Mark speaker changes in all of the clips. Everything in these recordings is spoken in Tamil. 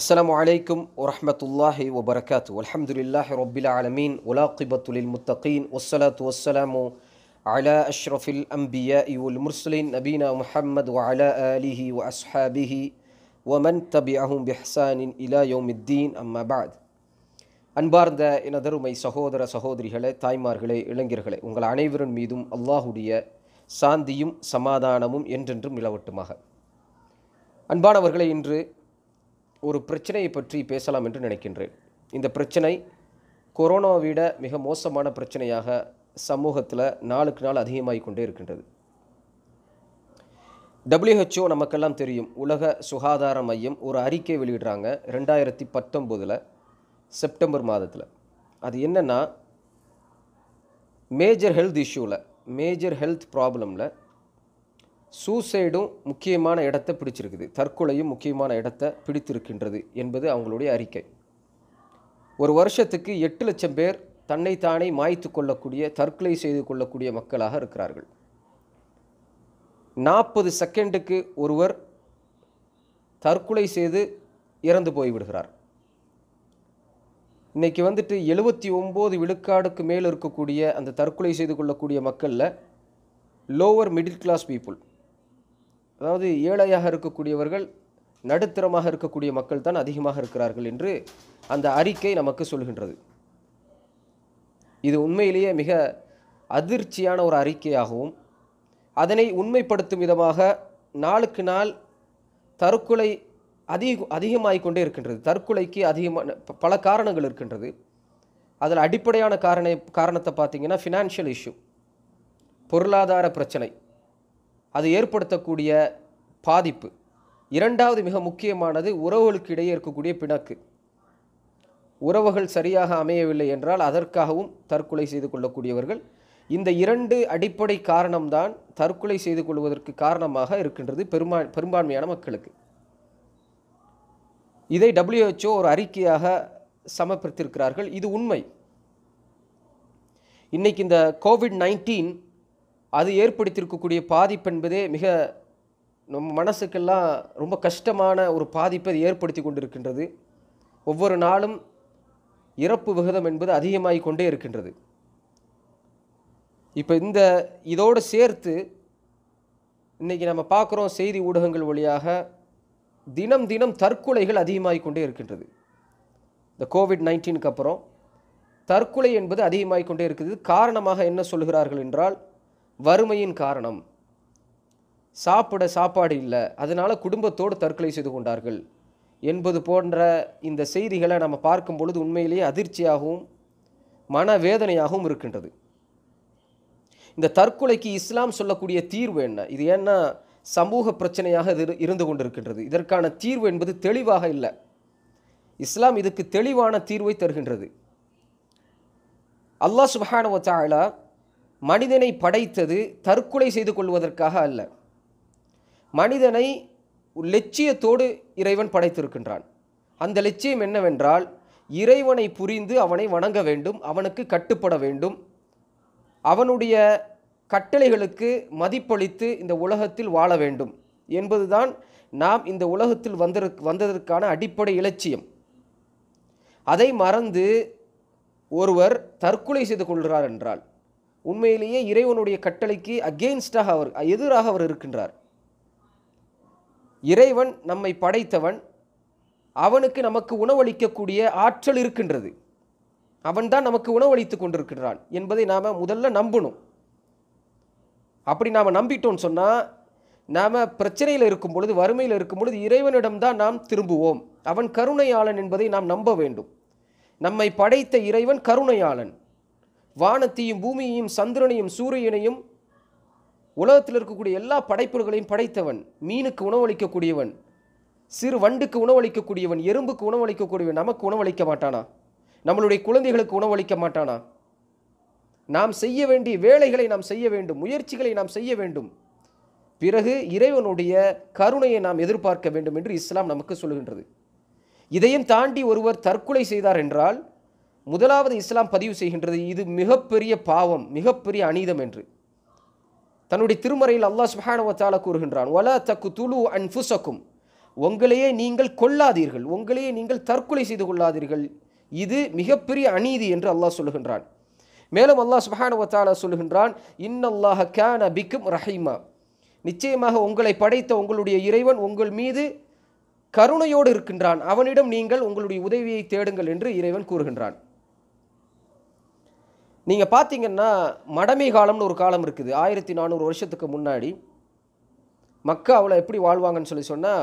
Speaker 1: السلام عليكم ورحمة الله وبركاته والحمد لله رب العالمين ولاقبة للمتقين والصلاة والسلام على أشرف الأنبياء والمرسلين نبينا محمد وعلى آله وأصحابه ومن تبعهم بإحسان إلى يوم الدين أما بعد அன்பார்ந்த இனதருமை சகோதர சகோதரிகளே தாய்மார்களே இளைஞர்களே உங்கள் அனைவரின் மீதும் அல்லாஹுடைய சாந்தியும் சமாதானமும் என்றென்றும் நிலவட்டுமாக அன்பானவர்களே இன்று ஒரு பிரச்சனையை பற்றி பேசலாம் என்று நினைக்கின்றேன் இந்த பிரச்சனை கொரோனாவிட மிக மோசமான பிரச்சனையாக சமூகத்தில் நாளுக்கு நாள் அதிகமாகிக் கொண்டே இருக்கின்றது டபிள்யூஹெச்ஓ நமக்கெல்லாம் தெரியும் உலக சுகாதார மையம் ஒரு அறிக்கை வெளியிடுறாங்க ரெண்டாயிரத்தி பத்தொம்போதில் செப்டம்பர் மாதத்தில் அது என்னென்னா மேஜர் ஹெல்த் இஷ்யூவில் மேஜர் ஹெல்த் ப்ராப்ளமில் சூசைடும் முக்கியமான இடத்தை பிடிச்சிருக்குது தற்கொலையும் முக்கியமான இடத்தை பிடித்திருக்கின்றது என்பது அவங்களுடைய அறிக்கை ஒரு வருஷத்துக்கு எட்டு லட்சம் பேர் தன்னைத்தானே மாய்த்து கொள்ளக்கூடிய தற்கொலை செய்து கொள்ளக்கூடிய மக்களாக இருக்கிறார்கள் நாற்பது செகண்டுக்கு ஒருவர் தற்கொலை செய்து இறந்து போய்விடுகிறார் இன்றைக்கி வந்துட்டு எழுபத்தி ஒம்பது விழுக்காடுக்கு மேல் இருக்கக்கூடிய அந்த தற்கொலை செய்து கொள்ளக்கூடிய மக்களில் லோவர் மிடில் கிளாஸ் பீப்புள் அதாவது ஏழையாக இருக்கக்கூடியவர்கள் நடுத்தரமாக இருக்கக்கூடிய மக்கள் தான் அதிகமாக இருக்கிறார்கள் என்று அந்த அறிக்கை நமக்கு சொல்கின்றது இது உண்மையிலேயே மிக அதிர்ச்சியான ஒரு அறிக்கையாகவும் அதனை உண்மைப்படுத்தும் விதமாக நாளுக்கு நாள் தற்கொலை அதிக அதிகமாகிக் கொண்டே இருக்கின்றது தற்கொலைக்கு அதிகமான பல காரணங்கள் இருக்கின்றது அதில் அடிப்படையான காரண காரணத்தை பார்த்திங்கன்னா ஃபினான்ஷியல் இஷ்யூ பொருளாதார பிரச்சனை அது ஏற்படுத்தக்கூடிய பாதிப்பு இரண்டாவது மிக முக்கியமானது உறவுகளுக்கு இடையே இருக்கக்கூடிய பிணக்கு உறவுகள் சரியாக அமையவில்லை என்றால் அதற்காகவும் தற்கொலை செய்து கொள்ளக்கூடியவர்கள் இந்த இரண்டு அடிப்படை காரணம்தான் தற்கொலை செய்து கொள்வதற்கு காரணமாக இருக்கின்றது பெரும்பான் பெரும்பான்மையான மக்களுக்கு இதை டபிள்யூஹெச்ஓ ஒரு அறிக்கையாக சமர்ப்பித்திருக்கிறார்கள் இது உண்மை இன்றைக்கி இந்த கோவிட் நைன்டீன் அது ஏற்படுத்தியிருக்கக்கூடிய பாதிப்பு என்பதே மிக நம் மனசுக்கெல்லாம் ரொம்ப கஷ்டமான ஒரு பாதிப்பை அது ஏற்படுத்தி கொண்டிருக்கின்றது ஒவ்வொரு நாளும் இறப்பு விகிதம் என்பது அதிகமாக கொண்டே இருக்கின்றது இப்போ இந்த இதோடு சேர்த்து இன்றைக்கி நம்ம பார்க்குறோம் செய்தி ஊடகங்கள் வழியாக தினம் தினம் தற்கொலைகள் அதிகமாக கொண்டே இருக்கின்றது இந்த கோவிட் நைன்டீனுக்கு அப்புறம் தற்கொலை என்பது அதிகமாக கொண்டே இருக்குது காரணமாக என்ன சொல்கிறார்கள் என்றால் வறுமையின் காரணம் சாப்பிட சாப்பாடு இல்லை அதனால் குடும்பத்தோடு தற்கொலை செய்து கொண்டார்கள் என்பது போன்ற இந்த செய்திகளை நம்ம பார்க்கும் பொழுது உண்மையிலேயே அதிர்ச்சியாகவும் மனவேதனையாகவும் இருக்கின்றது இந்த தற்கொலைக்கு இஸ்லாம் சொல்லக்கூடிய தீர்வு என்ன இது ஏன்னா சமூக பிரச்சனையாக இது இருந்து கொண்டிருக்கின்றது இதற்கான தீர்வு என்பது தெளிவாக இல்லை இஸ்லாம் இதுக்கு தெளிவான தீர்வை தருகின்றது அல்லாஹ் சுபஹான வச்சாலா மனிதனை படைத்தது தற்கொலை செய்து கொள்வதற்காக அல்ல மனிதனை லட்சியத்தோடு இறைவன் படைத்திருக்கின்றான் அந்த லட்சியம் என்னவென்றால் இறைவனை புரிந்து அவனை வணங்க வேண்டும் அவனுக்கு கட்டுப்பட வேண்டும் அவனுடைய கட்டளைகளுக்கு மதிப்பளித்து இந்த உலகத்தில் வாழ வேண்டும் என்பதுதான் நாம் இந்த உலகத்தில் வந்திரு வந்ததற்கான அடிப்படை இலட்சியம் அதை மறந்து ஒருவர் தற்கொலை செய்து கொள்கிறார் என்றால் உண்மையிலேயே இறைவனுடைய கட்டளைக்கு அகெயின்ஸ்டாக அவர் எதிராக அவர் இருக்கின்றார் இறைவன் நம்மை படைத்தவன் அவனுக்கு நமக்கு உணவளிக்கக்கூடிய ஆற்றல் இருக்கின்றது அவன்தான் நமக்கு உணவளித்து கொண்டிருக்கின்றான் என்பதை நாம் முதல்ல நம்பணும் அப்படி நாம் நம்பிட்டோம்னு சொன்னால் நாம் பிரச்சனையில் இருக்கும் பொழுது வறுமையில் இருக்கும் பொழுது இறைவனிடம்தான் நாம் திரும்புவோம் அவன் கருணையாளன் என்பதை நாம் நம்ப வேண்டும் நம்மை படைத்த இறைவன் கருணையாளன் வானத்தையும் பூமியையும் சந்திரனையும் சூரியனையும் உலகத்தில் இருக்கக்கூடிய எல்லா படைப்புகளையும் படைத்தவன் மீனுக்கு உணவளிக்கக்கூடியவன் சிறு வண்டுக்கு உணவளிக்கக்கூடியவன் எறும்புக்கு உணவளிக்கக்கூடியவன் நமக்கு உணவளிக்க மாட்டானா நம்மளுடைய குழந்தைகளுக்கு உணவளிக்க மாட்டானா நாம் செய்ய வேண்டிய வேலைகளை நாம் செய்ய வேண்டும் முயற்சிகளை நாம் செய்ய வேண்டும் பிறகு இறைவனுடைய கருணையை நாம் எதிர்பார்க்க வேண்டும் என்று இஸ்லாம் நமக்கு சொல்கின்றது இதையும் தாண்டி ஒருவர் தற்கொலை செய்தார் என்றால் முதலாவது இஸ்லாம் பதிவு செய்கின்றது இது மிகப்பெரிய பாவம் மிகப்பெரிய அநீதம் என்று தன்னுடைய திருமறையில் அல்லாஹ் சுஹானவத்தால கூறுகின்றான் ஒலா தக்கு துளு ஃபுசக்கும் உங்களையே நீங்கள் கொல்லாதீர்கள் உங்களையே நீங்கள் தற்கொலை செய்து கொள்ளாதீர்கள் இது மிகப்பெரிய அநீதி என்று அல்லாஹ் சொல்லுகின்றான் மேலும் அல்லாஹ் சுஹானவத்தால சொல்லுகின்றான் இன்னல்லாஹ கேன பிக்கும் ரஹீமா நிச்சயமாக உங்களை படைத்த உங்களுடைய இறைவன் உங்கள் மீது கருணையோடு இருக்கின்றான் அவனிடம் நீங்கள் உங்களுடைய உதவியை தேடுங்கள் என்று இறைவன் கூறுகின்றான் நீங்கள் பார்த்தீங்கன்னா மடமை காலம்னு ஒரு காலம் இருக்குது ஆயிரத்தி நானூறு வருஷத்துக்கு முன்னாடி அவளை எப்படி வாழ்வாங்கன்னு சொல்லி சொன்னால்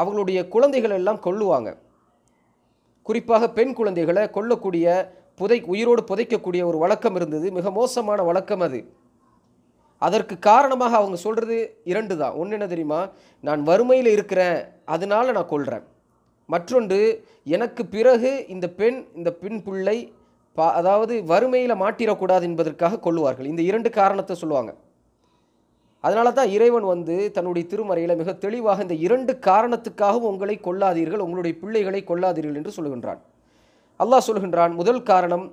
Speaker 1: அவங்களுடைய குழந்தைகள் எல்லாம் கொல்லுவாங்க குறிப்பாக பெண் குழந்தைகளை கொல்லக்கூடிய புதை உயிரோடு புதைக்கக்கூடிய ஒரு வழக்கம் இருந்தது மிக மோசமான வழக்கம் அது அதற்கு காரணமாக அவங்க சொல்கிறது இரண்டு தான் ஒன்று என்ன தெரியுமா நான் வறுமையில் இருக்கிறேன் அதனால் நான் கொள்கிறேன் மற்றொன்று எனக்கு பிறகு இந்த பெண் இந்த பின் பிள்ளை பா அதாவது வறுமையில் மாட்டிடக்கூடாது என்பதற்காக கொள்ளுவார்கள் இந்த இரண்டு காரணத்தை சொல்லுவாங்க அதனால தான் இறைவன் வந்து தன்னுடைய திருமறையில் மிக தெளிவாக இந்த இரண்டு காரணத்துக்காகவும் உங்களை கொள்ளாதீர்கள் உங்களுடைய பிள்ளைகளை கொள்ளாதீர்கள் என்று சொல்லுகின்றான் அல்லாஹ் சொல்கின்றான் முதல் காரணம்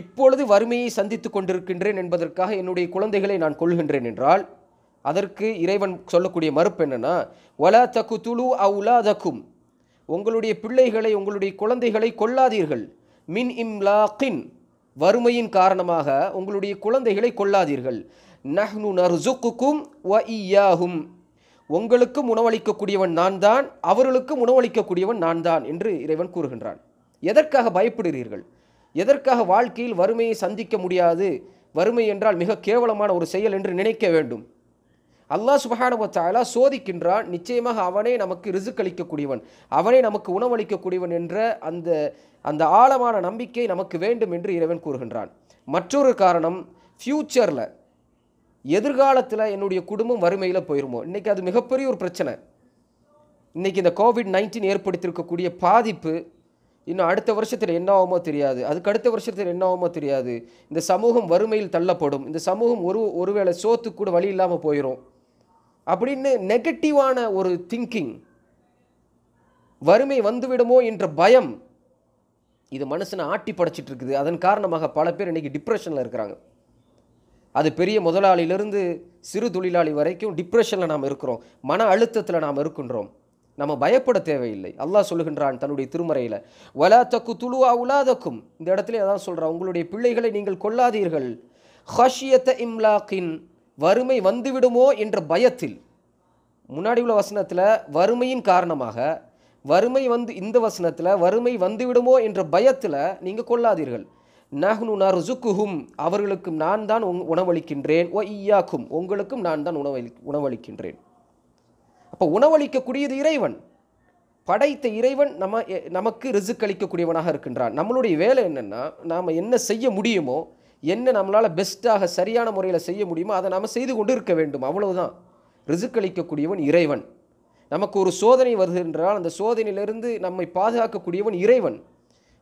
Speaker 1: இப்பொழுது வறுமையை சந்தித்து கொண்டிருக்கின்றேன் என்பதற்காக என்னுடைய குழந்தைகளை நான் கொள்கின்றேன் என்றால் அதற்கு இறைவன் சொல்லக்கூடிய மறுப்பு என்னென்னா ஒலா தக்கு துளு அவுலா தக்கும் உங்களுடைய பிள்ளைகளை உங்களுடைய குழந்தைகளை கொள்ளாதீர்கள் மின் இம்லாக்கின் வறுமையின் காரணமாக உங்களுடைய குழந்தைகளை கொள்ளாதீர்கள் நஹ்னு நர்சுக்குக்கும் வ இயாகும் உங்களுக்கும் உணவளிக்கக்கூடியவன் நான் தான் அவர்களுக்கும் உணவளிக்கக்கூடியவன் நான் தான் என்று இறைவன் கூறுகின்றான் எதற்காக பயப்படுகிறீர்கள் எதற்காக வாழ்க்கையில் வறுமையை சந்திக்க முடியாது வறுமை என்றால் மிக கேவலமான ஒரு செயல் என்று நினைக்க வேண்டும் அல்லாஹ் சுபஹானவத்தாலா சோதிக்கின்றான் நிச்சயமாக அவனே நமக்கு ரிசுக்களிக்கக்கூடியவன் அவனே நமக்கு உணவளிக்கக்கூடியவன் என்ற அந்த அந்த ஆழமான நம்பிக்கை நமக்கு வேண்டும் என்று இறைவன் கூறுகின்றான் மற்றொரு காரணம் ஃப்யூச்சரில் எதிர்காலத்தில் என்னுடைய குடும்பம் வறுமையில் போயிருமோ இன்றைக்கி அது மிகப்பெரிய ஒரு பிரச்சனை இன்றைக்கி இந்த கோவிட் நைன்டீன் ஏற்படுத்தியிருக்கக்கூடிய பாதிப்பு இன்னும் அடுத்த வருஷத்தில் என்ன ஆகுமோ தெரியாது அதுக்கு அடுத்த வருஷத்தில் என்ன ஆகுமோ தெரியாது இந்த சமூகம் வறுமையில் தள்ளப்படும் இந்த சமூகம் ஒரு ஒருவேளை சோத்துக்கூட வழி இல்லாமல் போயிடும் அப்படின்னு நெகட்டிவான ஒரு திங்கிங் வறுமை வந்துவிடுமோ என்ற பயம் இது மனசனை ஆட்டி படைச்சிட்டு இருக்குது அதன் காரணமாக பல பேர் இன்றைக்கி டிப்ரெஷனில் இருக்கிறாங்க அது பெரிய முதலாளியிலிருந்து சிறு தொழிலாளி வரைக்கும் டிப்ரெஷனில் நாம் இருக்கிறோம் மன அழுத்தத்தில் நாம் இருக்கின்றோம் நம்ம பயப்பட தேவையில்லை அல்லாஹ் சொல்லுகின்றான் தன்னுடைய திருமறையில் வலா தக்கு துளுவா உலாதக்கும் இந்த இடத்துல அதான் சொல்கிறான் உங்களுடைய பிள்ளைகளை நீங்கள் கொள்ளாதீர்கள் ஹஷியத்த இம்லாக்கின் வறுமை வந்துவிடுமோ என்ற பயத்தில் முன்னாடி உள்ள வசனத்தில் வறுமையின் காரணமாக வறுமை வந்து இந்த வசனத்தில் வறுமை வந்துவிடுமோ என்ற பயத்தில் நீங்கள் கொள்ளாதீர்கள் நஹ்னு நர்சுக்குஹும் அவர்களுக்கும் நான் தான் உங் உணவளிக்கின்றேன் ஓ ஈயாக்கும் உங்களுக்கும் நான் தான் உணவளி உணவளிக்கின்றேன் அப்போ உணவளிக்கக்கூடியது இறைவன் படைத்த இறைவன் நம்ம நமக்கு ரிசுக்களிக்கக்கூடியவனாக இருக்கின்றான் நம்மளுடைய வேலை என்னென்னா நாம் என்ன செய்ய முடியுமோ என்ன நம்மளால் பெஸ்ட்டாக சரியான முறையில் செய்ய முடியுமோ அதை நாம் செய்து கொண்டு இருக்க வேண்டும் அவ்வளவுதான் ரிசுக்களிக்கக்கூடியவன் இறைவன் நமக்கு ஒரு சோதனை வருகின்றால் அந்த சோதனையிலிருந்து நம்மை பாதுகாக்கக்கூடியவன் இறைவன்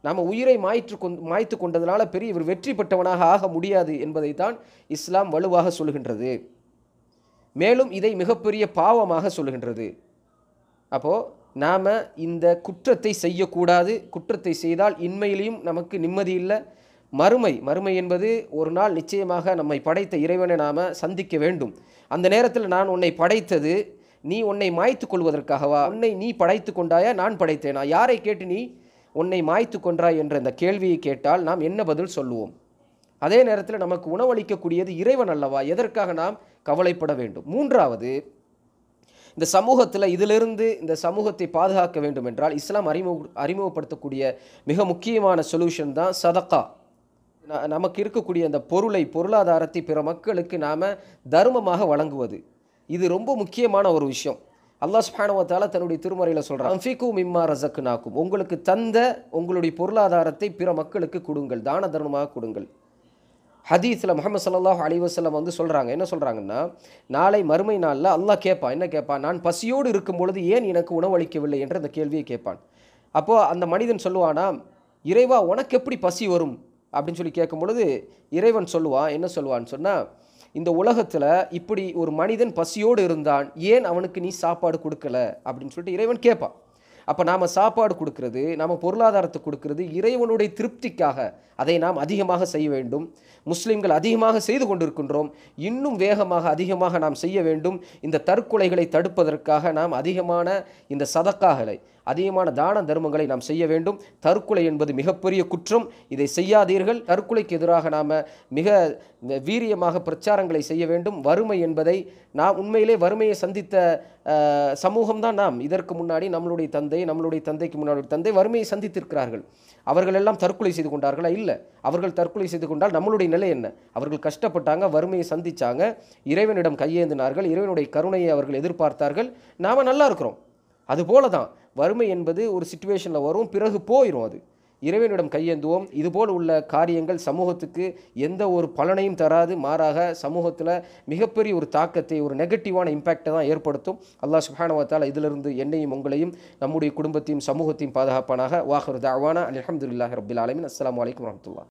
Speaker 1: நம்ம உயிரை மாய்த்து கொண்டு மாய்த்து கொண்டதனால பெரிய இவர் வெற்றி பெற்றவனாக ஆக முடியாது என்பதை தான் இஸ்லாம் வலுவாக சொல்கின்றது மேலும் இதை மிகப்பெரிய பாவமாக சொல்கின்றது அப்போது நாம் இந்த குற்றத்தை செய்யக்கூடாது குற்றத்தை செய்தால் இன்மையிலையும் நமக்கு நிம்மதி இல்லை மறுமை மறுமை என்பது ஒரு நாள் நிச்சயமாக நம்மை படைத்த இறைவனை நாம் சந்திக்க வேண்டும் அந்த நேரத்தில் நான் உன்னை படைத்தது நீ உன்னை மாய்த்து கொள்வதற்காகவா உன்னை நீ படைத்து கொண்டாயா நான் படைத்தேனா யாரை கேட்டு நீ உன்னை மாய்த்து கொன்றாய் என்ற இந்த கேள்வியை கேட்டால் நாம் என்ன பதில் சொல்லுவோம் அதே நேரத்தில் நமக்கு உணவளிக்கக்கூடியது இறைவன் அல்லவா எதற்காக நாம் கவலைப்பட வேண்டும் மூன்றாவது இந்த சமூகத்தில் இதிலிருந்து இந்த சமூகத்தை பாதுகாக்க வேண்டும் என்றால் இஸ்லாம் அறிமுக அறிமுகப்படுத்தக்கூடிய மிக முக்கியமான சொல்யூஷன் தான் சதக்கா நமக்கு இருக்கக்கூடிய அந்த பொருளை பொருளாதாரத்தை பிற மக்களுக்கு நாம் தர்மமாக வழங்குவது இது ரொம்ப முக்கியமான ஒரு விஷயம் அல்லாஹ் சுபானுவத்தால் தன்னுடைய திருமறையில் சொல்கிறான் அம்ஃபிகும் இம்மா நாக்கும் உங்களுக்கு தந்த உங்களுடைய பொருளாதாரத்தை பிற மக்களுக்கு கொடுங்கள் தான தர்மமாக கொடுங்கள் ஹதீஸில் முகமது சல்லாஹ் அலிவசல்லம் வந்து சொல்கிறாங்க என்ன சொல்கிறாங்கன்னா நாளை மறுமை நாளில் அல்லாஹ் கேட்பான் என்ன கேட்பான் நான் பசியோடு இருக்கும் பொழுது ஏன் எனக்கு உணவளிக்கவில்லை என்ற அந்த கேள்வியை கேட்பான் அப்போது அந்த மனிதன் சொல்லுவானா இறைவா உனக்கு எப்படி பசி வரும் அப்படின்னு சொல்லி கேட்கும் பொழுது இறைவன் சொல்லுவான் என்ன சொல்லுவான்னு சொன்னால் இந்த உலகத்தில் இப்படி ஒரு மனிதன் பசியோடு இருந்தான் ஏன் அவனுக்கு நீ சாப்பாடு கொடுக்கல அப்படின்னு சொல்லிட்டு இறைவன் கேட்பான் அப்போ நாம் சாப்பாடு கொடுக்கறது நாம் பொருளாதாரத்தை கொடுக்கறது இறைவனுடைய திருப்திக்காக அதை நாம் அதிகமாக செய்ய வேண்டும் முஸ்லீம்கள் அதிகமாக செய்து கொண்டிருக்கின்றோம் இன்னும் வேகமாக அதிகமாக நாம் செய்ய வேண்டும் இந்த தற்கொலைகளை தடுப்பதற்காக நாம் அதிகமான இந்த சதக்காகளை அதிகமான தான தர்மங்களை நாம் செய்ய வேண்டும் தற்கொலை என்பது மிகப்பெரிய குற்றம் இதை செய்யாதீர்கள் தற்கொலைக்கு எதிராக நாம் மிக வீரியமாக பிரச்சாரங்களை செய்ய வேண்டும் வறுமை என்பதை நாம் உண்மையிலே வறுமையை சந்தித்த சமூகம் தான் நாம் இதற்கு முன்னாடி நம்மளுடைய தந்தை நம்மளுடைய தந்தைக்கு முன்னாடி தந்தை வறுமையை சந்தித்திருக்கிறார்கள் அவர்கள் எல்லாம் தற்கொலை செய்து கொண்டார்களா இல்லை அவர்கள் தற்கொலை செய்து கொண்டால் நம்மளுடைய நிலை என்ன அவர்கள் கஷ்டப்பட்டாங்க வறுமையை சந்தித்தாங்க இறைவனிடம் கையேந்தினார்கள் இறைவனுடைய கருணையை அவர்கள் எதிர்பார்த்தார்கள் நாம் நல்லா இருக்கிறோம் அதுபோல தான் வறுமை என்பது ஒரு சுச்சுவேஷனில் வரும் பிறகு போயிடும் அது இறைவனிடம் கையேந்துவோம் இதுபோல் உள்ள காரியங்கள் சமூகத்துக்கு எந்த ஒரு பலனையும் தராது மாறாக சமூகத்தில் மிகப்பெரிய ஒரு தாக்கத்தை ஒரு நெகட்டிவான இம்பேக்டை தான் ஏற்படுத்தும் அல்லாஹ் சுஹானவத்தால் இதிலிருந்து என்னையும் உங்களையும் நம்முடைய குடும்பத்தையும் சமூகத்தையும் பாதுகாப்பானாக வாஹர் தாவானா அலமதுல்லாஹ் ரபில் ஆலமின் அஸ்லாம் வலைக்கம் வரமத்துல்லா